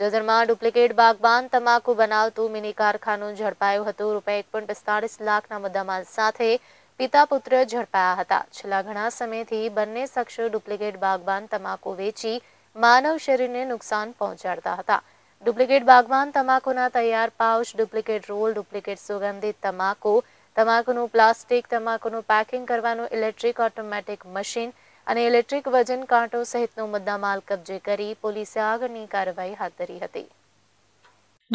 જોદરમા duplicate Baghban તમાકુ બનાવતું mini કારખાનું જડપાયું હતું ₹1.45 લાખના મુદ્દામાલ સાથે પિતા પુત્ર જડપાયા હતા છલાઘણા સમયથી બનને સક્ષ્ય ડુપ્લિકેટ બાગબાન તમાકુ વેચી માનવ શરીને નુકસાન પહોંચાડતા હતા ડુપ્લિકેટ બાગબાન તમાકુના તૈયાર પાઉચ ડુપ્લિકેટ રોલ ડુપ્લિકેટ સુગંધિત તમાકુ તમાકુનો પ્લાસ્ટિક તમાકુનો પેકિંગ કરવાનો ઇલેક્ટ્રિક ઓટોમેટિક મશીન અને ઇલેક્ટ્રિક વજન કાંટો સહિતનો મુદ્દામાલ કબજે કરી પોલીસે આગળની કાર્યવાહી હાથ ધરી હતી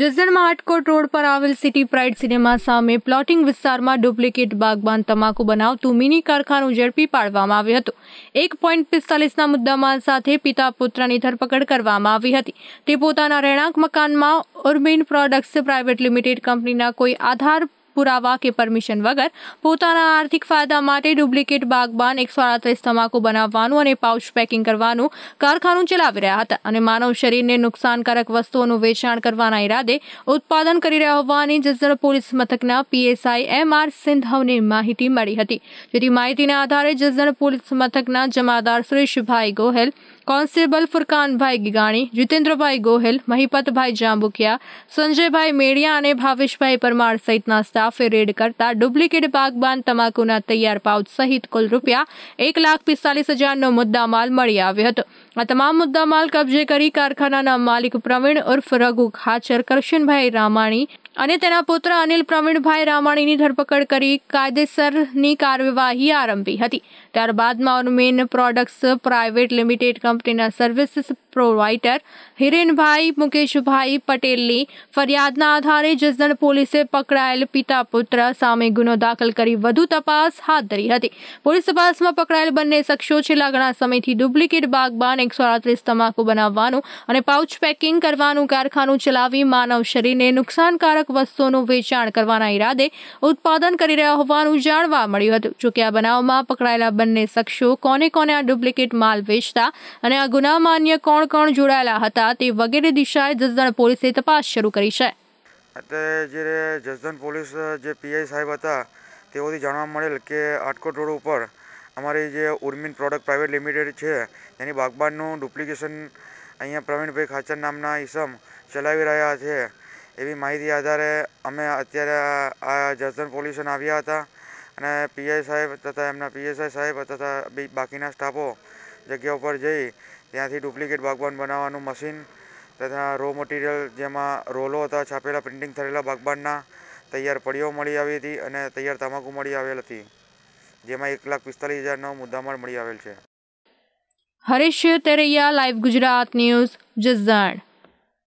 જસદણમાં આટકોટ રોડ પર આવેલ સિટી પ્રાઇડ સિનેમા સામે પ્લોટિંગ વિસ્તારમાં ડુપ્લિકેટ બાગબાન તમાકુ બનાવતું મિની કારખાનું ઝડપી પાડવામાં આવ્યું હતું એક પોઈન્ટ પિસ્તાલીસના મુદ્દામાલ સાથે પિતા પુત્રની ધરપકડ કરવામાં આવી હતી તે પોતાના રહેણાંક મકાનમાં ઉર્બિન પ્રોડક્ટ્સ પ્રાઇવેટ લિમિટેડ કંપનીના કોઈ આધાર પુરાવા કે પરમિશન વગર પોતાનો આર્થિક ફાયદા માટે ડુપ્લિકેટ બાગબાન 134 થામાકો બનાવવાનો અને પૌચ પેકિંગ કરવાનો કારખાનું ચલાવી રહ્યા હતા અને માનવ શરીરે નુકસાનકારક વસ્તુઓનું વેચાણ કરવાના ઈરાદે ઉત્પાદન કરી રહ્યા હોવાની જસદણ પોલીસ મતકના PSI એમ આર સિંધવને માહિતી મળી હતી જેતી માહિતીના આધારે જસદણ પોલીસ મતકના જમાદાર ફ્રેશ ભાઈ ગોહેલ कांस्टेबल बल फरकान भाई गिगाणी, जितेंद्र भाई गोहेल, महिपत भाई जांबुकिया, संजय भाई मेडिया आणि भाविश भाई परमार सहित ना स्टाफे रेड करता डुप्लिकेट बागबान तमाकूना तयार पावद सहित कुल रुपया 1,45,000 નો મુદ્દામાલ મળી આવ્યો હતો. આ તમામ મુદ્દામાલ કબજે કરી કારખાનાના માલિક પ્રવિણ ઉર્ફે રઘુખાચર કૃષ્ણભાઈ રામાણી અને તેના પુત્ર અનિલ પ્રવિણભાઈ રામાણીની ધરપકડ કરી કાયદેસરની કાર્યવાહી આરંભી હતી. ત્યાર બાદ માં ઓરમેન પ્રોડક્ટ્સ પ્રાઇવેટ લિમિટેડ કંપનીના સર્વિસ પ્રોવાઈડર હિરેનભાઈ મુકેશભાઈ પટેલની ફરિયાદના આધારે જસદણ પોલીસે પકડાયેલ પિતા પુત્ર સામે ગુનો દાખલ કરી વધુ તપાસ હાથ ધરી હતી પોલીસ તપાસમાં પકડાયેલ બંને સક્ષો છે લગણા સમયથી ડુપ્લિકેટ બાગબાન 134 તમાકુ બનાવવાનો અને પૌચ પેકિંગ કરવાનો કારખાનો ચલાવી માનવ શરીને નુકસાનકારક વસ્તુઓનો વેચાણ કરવાના ઈરાદે ઉત્પાદન કરી રહ્યો હોવાનું જાણવા મળ્યું હતું જોકે આ બનાવમાં પકડાયેલા ਨੇ સક્ષો કોને કોને ડુપ્લિકેટ માલ વેચતા અને આ ગુનામાન્ય કોણ કોણ જોડાયેલા હતા તે વગેરે દિશાય જસદન પોલીસે તપાસ શરૂ કરી છે અત્યારે જસદન પોલીસ જે પીઆઈ સાહેબ હતા તેઓથી જાણવા મળેલ કે આટકો રોડ ઉપર અમારી જે ઉર્મિન પ્રોડક્ટ પ્રાઇવેટ લિમિટેડ છે તેની બાગબાર નું ડુપ્લિકેશન અહીં પ્રવીણભાઈ ખાચર નામના ઇસમ ચલાવી રહ્યા છે એવી માહિતી આદારે અમે અત્યારે આ જસદન પોલીસન આવ્યા હતા અને પીઆઈ સાહેબ તથા એમના પીએસઆઈ સાહેબ તથા બાકીના સ્ટાફો જગ્યા ઉપર જઈ ત્યાંથી ડુપ્લિકેટ બાગબાન બનાવવાનું મશીન તથા રો મટીરિયલ જેમાં રોલો હતા છાપેલા પ્રિન્ટિંગ થયેલા બાગબાનના તૈયાર પડીઓ મળી આવી હતી અને તૈયાર તમાકુ મળી આવેલ હતી જેમાં એક લાખ પિસ્તાલીસ હજારનો મુદ્દામાલ મળી આવેલ છે હરીશ તેરૈયા લાઈવ ગુજરાત ન્યૂઝ જસદણ